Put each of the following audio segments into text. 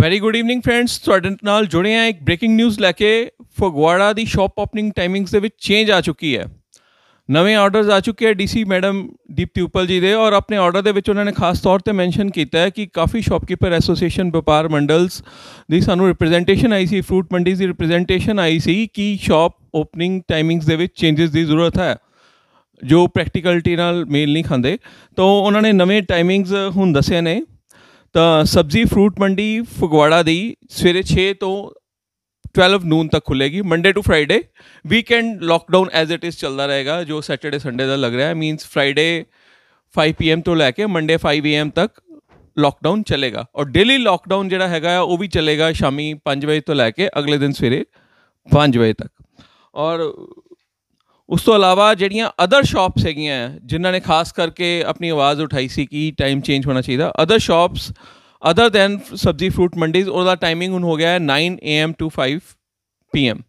very good evening friends ਤੁਹਾਡੇ ਨਾਲ ਜੁੜੇ ਆ ਇੱਕ ਬ੍ਰੇਕਿੰਗ ਨਿਊਜ਼ ਲੈ ਕੇ ਫਗਵਾੜਾ ਦੀ ਸ਼ਾਪ ਓਪਨਿੰਗ ਟਾਈਮਿੰਗਸ ਦੇ ਵਿੱਚ ਚੇਂਜ ਆ ਚੁੱਕੀ ਹੈ ਨਵੇਂ ਆਰਡਰਸ ਆ ਚੁੱਕੇ ਹੈ ਡੀਸੀ ਮੈਡਮ ਦੀਪਤੀ ਉਪਲ ਜੀ ਦੇ ਔਰ ਆਪਣੇ ਆਰਡਰ ਦੇ ਵਿੱਚ ਉਹਨਾਂ ਨੇ ਖਾਸ ਤੌਰ ਤੇ ਮੈਂਸ਼ਨ ਕੀਤਾ ਹੈ ਕਿ ਕਾਫੀ ਸ਼ਾਪਕੀਪਰ ਐਸੋਸੀਏਸ਼ਨ ਵਪਾਰ ਮੰਡਲਸ ਦੀ ਸਾਨੂੰ ਰਿਪਰੈਜ਼ੈਂਟੇਸ਼ਨ ਆਈ ਸੀ ਫਰੂਟ ਮੰਡੀਜ਼ ਦੀ ਰਿਪਰੈਜ਼ੈਂਟੇਸ਼ਨ ਆਈ ਸੀ ਕਿ ਸ਼ਾਪ ਓਪਨਿੰਗ ਟਾਈਮਿੰਗਸ ਦੇ ਵਿੱਚ ਚੇਂਜਸ ਦੀ ਜ਼ਰੂਰਤ ਹੈ ਜੋ ਪ੍ਰੈਕਟੀਕਲਟੀ ਨਾਲ ਮੇਲ ਨਹੀਂ ਖਾਂਦੇ ਤਾਂ ਉਹਨਾਂ ਨੇ ਨਵੇਂ ਟਾਈਮਿੰਗਸ ਹੁਣ ਦੱਸੇ ਨੇ ਤਾਂ ਸਬਜ਼ੀ ਫਰੂਟ ਮੰਡੀ ਫਗਵਾੜਾ ਦੀ ਸਵੇਰੇ 6 ਤੋਂ 12 ਨੂਨ ਤੱਕ ਖੁੱਲੇਗੀ Monday to Friday weekend lockdown as it is ਚੱਲਦਾ ਰਹੇਗਾ ਜੋ ਸੈਟਰਡੇ ਸੰਡੇ ਦਾ ਲੱਗ ਰਿਹਾ ਹੈ ਮੀਨਸ ਫਰਾਈਡੇ 5 ਪੀਐਮ ਤੋਂ ਲੈ ਕੇ ਮੰਡੇ 5 ਏਐਮ ਤੱਕ ਲੌਕਡਾਊਨ ਚੱਲੇਗਾ ਔਰ ਡੇਲੀ ਲੌਕਡਾਊਨ ਜਿਹੜਾ ਹੈਗਾ ਉਹ ਵੀ ਚੱਲੇਗਾ ਸ਼ਾਮੀ 5 ਵਜੇ ਤੋਂ ਲੈ ਕੇ ਅਗਲੇ ਦਿਨ ਸਵੇਰੇ 5 ਵਜੇ ਤੱਕ ਔਰ ਉਸ ਤੋਂ ਇਲਾਵਾ ਜਿਹੜੀਆਂ ਅਦਰ ਸ਼ਾਪਸ ਹੈਗੀਆਂ ਜਿਨ੍ਹਾਂ ਨੇ ਖਾਸ ਕਰਕੇ ਆਪਣੀ ਆਵਾਜ਼ ਉਠਾਈ ਸੀ ਕਿ ਟਾਈਮ ਚੇਂਜ ਹੋਣਾ ਚਾਹੀਦਾ ਅਦਰ ਸ਼ਾਪਸ ਅਦਰ ਦੈਨ ਸਬਜ਼ੀ ਫਰੂਟ ਮੰਡੀਜ਼ ਉਹਦਾ ਟਾਈਮਿੰਗ ਹੁਣ ਹੋ ਗਿਆ ਹੈ 9 am ਟੂ 5 pm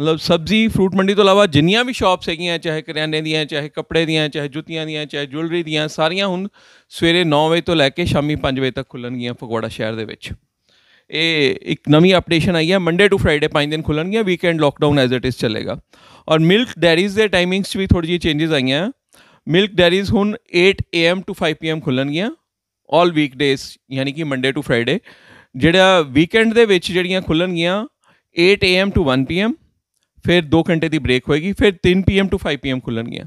ਮਤਲਬ ਸਬਜ਼ੀ ਫਰੂਟ ਮੰਡੀ ਤੋਂ ਇਲਾਵਾ ਜਿੰਨੀਆਂ ਵੀ ਸ਼ਾਪਸ ਹੈਗੀਆਂ ਚਾਹੇ ਕਰਿਆਨੇ ਦੀਆਂ ਚਾਹੇ ਕੱਪੜੇ ਦੀਆਂ ਚਾਹੇ ਜੁੱਤੀਆਂ ਦੀਆਂ ਚਾਹੇ ਜੁਐਲਰੀ ਦੀਆਂ ਸਾਰੀਆਂ ਹੁਣ ਸਵੇਰੇ 9 ਵਜੇ ਤੋਂ ਲੈ ਕੇ ਸ਼ਾਮੀ 5 ਵਜੇ ਤੱਕ ਖੁੱਲਣਗੀਆਂ ਫਗਵਾੜਾ ਸ਼ਹਿਰ ਦੇ ਵਿੱਚ ਇਹ ਇੱਕ ਨਵੀਂ ਅਪਡੇਸ਼ਨ ਆਈ ਹੈ ਮੰਡੇ ਟੂ ਫਰਾਈਡੇ ਪੰਜ ਦਿਨ ਖੁੱਲਣਗੀਆਂ weekend lockdown as it is ਚੱਲੇਗਾ ਔਰ ਮਿਲਕ ਡੈਰੀਜ਼ ਦੇ ਟਾਈਮਿੰਗਸ ਵੀ ਥੋੜੀ ਜਿਹੀ ਚੇਂਜਸ ਆਈਆਂ ਹਨ ਮਿਲਕ ਡੈਰੀਜ਼ ਹੁਣ 8 AM ਟੂ 5 PM ਖੁੱਲਣਗੀਆਂ ਆਲ ਵੀਕਡੇਸ ਯਾਨੀ ਕਿ ਮੰਡੇ ਟੂ ਫਰਾਈਡੇ ਜਿਹੜਾ ਵੀਕਐਂਡ ਦੇ ਵਿੱਚ ਜਿਹੜੀਆਂ ਖੁੱਲਣਗੀਆਂ 8 AM ਟੂ 1 PM ਫਿਰ 2 ਘੰਟੇ ਦੀ ਬ੍ਰੇਕ ਹੋਏਗੀ ਫਿਰ 3 PM ਟੂ 5 PM ਖੁੱਲਣਗੀਆਂ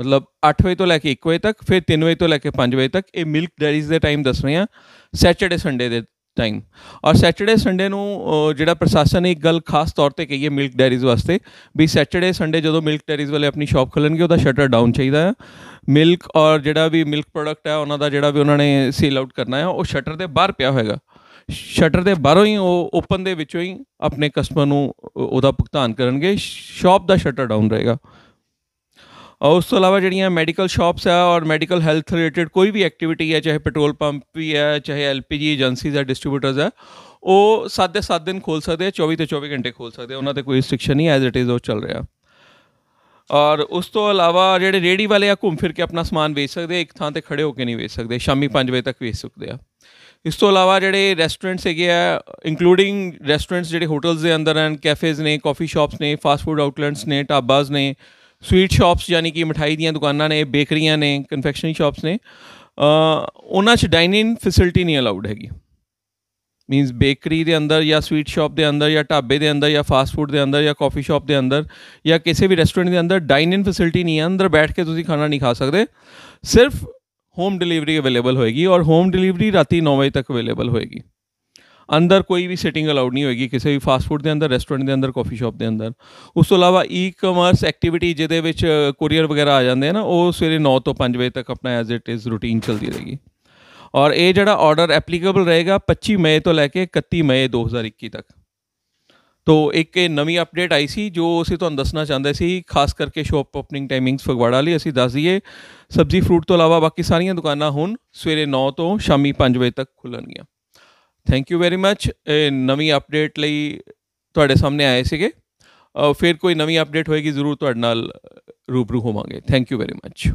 ਮਤਲਬ 8 ਵਜੇ ਤੋਂ ਲੈ ਕੇ 1 ਵਜੇ ਤੱਕ ਫਿਰ 3 ਵਜੇ ਤੋਂ ਲੈ ਕੇ 5 ਵਜੇ ਤੱਕ ਇਹ ਮਿਲਕ ਡੈਰੀਜ਼ ਦੇ ਟਾਈਮ ਦੱਸ ਰਹੇ ਆ ਸੈਟਰਡੇ ਸੰਡੇ ਦੇ ਟਾਈਮ ਔਰ ਸੈਟਰਡੇ ਸੰਡੇ ਨੂੰ ਜਿਹੜਾ ਪ੍ਰਸ਼ਾਸਨ ਨੇ ਇੱਕ ਗੱਲ ਖਾਸ ਤੌਰ ਤੇ ਕਹੀ ਹੈ ਮਿਲਕ ਡੈਰੀਜ਼ ਵਾਸਤੇ ਵੀ ਸੈਟਰਡੇ ਸੰਡੇ ਜਦੋਂ ਮਿਲਕ ਡੈਰੀਜ਼ ਵਾਲੇ ਆਪਣੀ ਸ਼ਾਪ ਖੋਲਣਗੇ ਉਹਦਾ ਸ਼ਟਰ ਡਾਊਨ ਚਾਹੀਦਾ ਹੈ ਮਿਲਕ ਔਰ ਜਿਹੜਾ ਵੀ ਮਿਲਕ ਪ੍ਰੋਡਕਟ ਹੈ ਉਹਨਾਂ ਦਾ ਜਿਹੜਾ ਵੀ ਉਹਨਾਂ ਨੇ ਸੇਲ ਆਊਟ ਕਰਨਾ ਹੈ ਉਹ ਸ਼ਟਰ ਦੇ ਬਾਹਰ ਪਿਆ ਹੋਏਗਾ ਸ਼ਟਰ ਦੇ ਬਾਹਰੋਂ ਹੀ ਉਹ ਓਪਨ ਦੇ ਵਿੱਚੋਂ ਹੀ ਆਪਣੇ ਕਸਟਮਰ ਨੂੰ ਉਹਦਾ ਭੁਗਤਾਨ ਕਰਨਗੇ ਸ਼ਾਪ ਦਾ ਸ਼ਟਰ ਡਾਊਨ ਰਹੇਗਾ ਉਸ ਤੋਂ ਇਲਾਵਾ ਜਿਹੜੀਆਂ ਮੈਡੀਕਲ ਸ਼ਾਪਸ ਆ ਔਰ ਮੈਡੀਕਲ ਹੈਲਥ ਰਿਲੇਟਡ ਕੋਈ ਵੀ ਐਕਟੀਵਿਟੀ ਹੈ ਚਾਹੇ ਪੈਟਰੋਲ ਪੰਪ ਵੀ ਹੈ ਚਾਹੇ ਐਲਪੀਜੀ ਏਜੰਸੀਜ਼ ਆ ਡਿਸਟ੍ਰੀਬਿਊਟਰਸ ਆ ਉਹ 7-7 ਦਿਨ ਖੋਲ ਸਕਦੇ ਆ 24 ਤੋਂ 24 ਘੰਟੇ ਖੋਲ ਸਕਦੇ ਆ ਉਹਨਾਂ ਤੇ ਕੋਈ ਰੈਸਟ੍ਰਿਕਸ਼ਨ ਨਹੀਂ ਐਜ਼ ਇਟ ਇਜ਼ ਉਹ ਚੱਲ ਰਿਹਾ ਔਰ ਉਸ ਤੋਂ ਇਲਾਵਾ ਜਿਹੜੇ ਰੇੜੀ ਵਾਲੇ ਆ ਘੁੰਮ ਫਿਰ ਕੇ ਆਪਣਾ ਸਮਾਨ ਵੇਚ ਸਕਦੇ ਆ ਇੱਕ ਥਾਂ ਤੇ ਖੜੇ ਹੋ ਕੇ ਨਹੀਂ ਵੇਚ ਸਕਦੇ ਸ਼ਾਮੀ 5 ਵਜੇ ਤੱਕ ਵੇਚ ਸਕਦੇ ਆ ਇਸ ਤੋਂ ਇਲਾਵਾ ਜਿਹੜੇ ਰੈਸਟੋਰੈਂਟਸ ਹੈਗੇ ਆ ਇਨਕਲੂਡਿੰਗ ਰੈਸਟੋਰੈਂਟਸ ਜਿਹੜੇ ਹੋਟਲਸ ਦੇ ਅੰਦਰ ਹਨ ਕੈਫੇਜ਼ ਨੇ ਕਾਫੀ ਸ਼ਾਪਸ ਨੇ ਫਾਸਟ ਫੂਡ ਆਊਟਲੈਟਸ ਨੇ ਟਾਬਾਜ਼ ਨੇ ਸਵੀਟ ਸ਼ਾਪਸ ਯਾਨੀ ਕਿ ਮਠਾਈ ਦੀਆਂ ਦੁਕਾਨਾਂ ਨੇ ਬੇਕਰੀਆਂ ਨੇ ਕਨਫੈਕਸ਼ਨਰੀ ਸ਼ਾਪਸ ਨੇ ਉਹਨਾਂ 'ਚ ਡਾਈਨਿੰਗ ਫੈਸਿਲਿਟੀ ਨਹੀਂ ਅਲਾਉਡ ਹੈਗੀ ਮੀਨਸ ਬੇਕਰੀ ਦੇ ਅੰਦਰ ਜਾਂ ਸਵੀਟ ਸ਼ਾਪ ਦੇ ਅੰਦਰ ਜਾਂ ਢਾਬੇ ਦੇ ਅੰਦਰ ਜਾਂ ਫਾਸਟ ਫੂਡ ਦੇ ਅੰਦਰ ਜਾਂ ਕਾਫੀ ਸ਼ਾਪ ਦੇ ਅੰਦਰ ਜਾਂ ਕਿਸੇ ਵੀ ਰੈਸਟੋਰੈਂਟ ਦੇ ਅੰਦਰ ਡਾਈਨਿੰਗ ਫੈਸਿਲਿਟੀ ਨਹੀਂ ਹੈ ਅੰਦਰ ਬੈਠ ਕੇ ਤੁਸੀਂ ਖਾਣਾ ਨਹੀਂ ਖਾ ਸਕਦੇ ਸਿਰਫ ਹੋਮ ਡਿਲੀਵਰੀ ਅਵੇਲੇਬਲ ਹੋਏਗੀ ਔਰ ਹੋਮ ਡਿਲੀਵਰੀ ਰਾਤੀ 9 ਵਜੇ ਤੱਕ ਅਵੇਲੇਬਲ ਹੋਏਗੀ ਅੰਦਰ ਕੋਈ ਵੀ ਸੈਟਿੰਗ ਅਲਾਉਡ ਨਹੀਂ ਹੋਏਗੀ ਕਿਸੇ ਵੀ ਫਾਸਟ ਫੂਡ ਦੇ ਅੰਦਰ ਰੈਸਟੋਰੈਂਟ ਦੇ ਅੰਦਰ ਕਾਫੀ ਸ਼ਾਪ ਦੇ ਅੰਦਰ ਉਸ ਤੋਂ ਇਲਾਵਾ ਈ-ਕਮਰਸ ਐਕਟੀਵਿਟੀ ਜਿਹਦੇ ਵਿੱਚ ਕੋਰੀਅਰ ਵਗੈਰਾ ਆ ਜਾਂਦੇ ਆ ਨਾ ਉਹ ਸਵੇਰੇ 9 ਤੋਂ 5 ਵਜੇ ਤੱਕ ਆਪਣਾ ਐਜ਼ ਇਟ ਇਜ਼ ਰੂਟੀਨ ਚੱਲਦੀ ਰਹੇਗੀ ਔਰ ਇਹ ਜਿਹੜਾ ਆਰਡਰ ਐਪਲੀਕੇਬਲ ਰਹੇਗਾ 25 ਮਈ ਤੋਂ ਲੈ ਕੇ 31 ਮਈ 2021 ਤੱਕ ਤੋ ਇੱਕ ਨਵੀਂ ਅਪਡੇਟ ਆਈ ਸੀ ਜੋ ਅਸੀਂ ਤੁਹਾਨੂੰ ਦੱਸਣਾ ਚਾਹੁੰਦੇ ਸੀ ਖਾਸ ਕਰਕੇ ਸ਼ਾਪ ਓਪਨਿੰਗ ਟਾਈਮਿੰਗਸ ਫਗਵਾੜਾ ਲਈ ਅਸੀਂ ਦੱਸ ਦਈਏ ਸਬਜ਼ੀ ਫਰੂਟ ਤੋਂ ਇਲਾਵਾ ਬਾਕੀ ਸਾਰੀਆਂ ਦੁਕਾਨਾਂ ਹੁਣ ਸਵੇਰੇ 9 ਤੋਂ ਸ਼ਾਮੀ 5 ਵਜੇ ਤੱਕ ਖੁੱਲਣਗੀਆਂ ਥੈਂਕ ਯੂ ਵੈਰੀ ਮੱਚ ਨਵੀਂ ਅਪਡੇਟ ਲਈ ਤੁਹਾਡੇ ਸਾਹਮਣੇ ਆਏ ਸੀਗੇ ਫਿਰ ਕੋਈ ਨਵੀਂ ਅਪਡੇਟ ਹੋਏਗੀ ਜ਼ਰੂਰ ਤੁਹਾਡੇ ਨਾਲ ਰੂਬਰੂ ਹੋਵਾਂਗੇ ਥੈਂਕ ਯੂ ਵੈਰੀ ਮੱਚ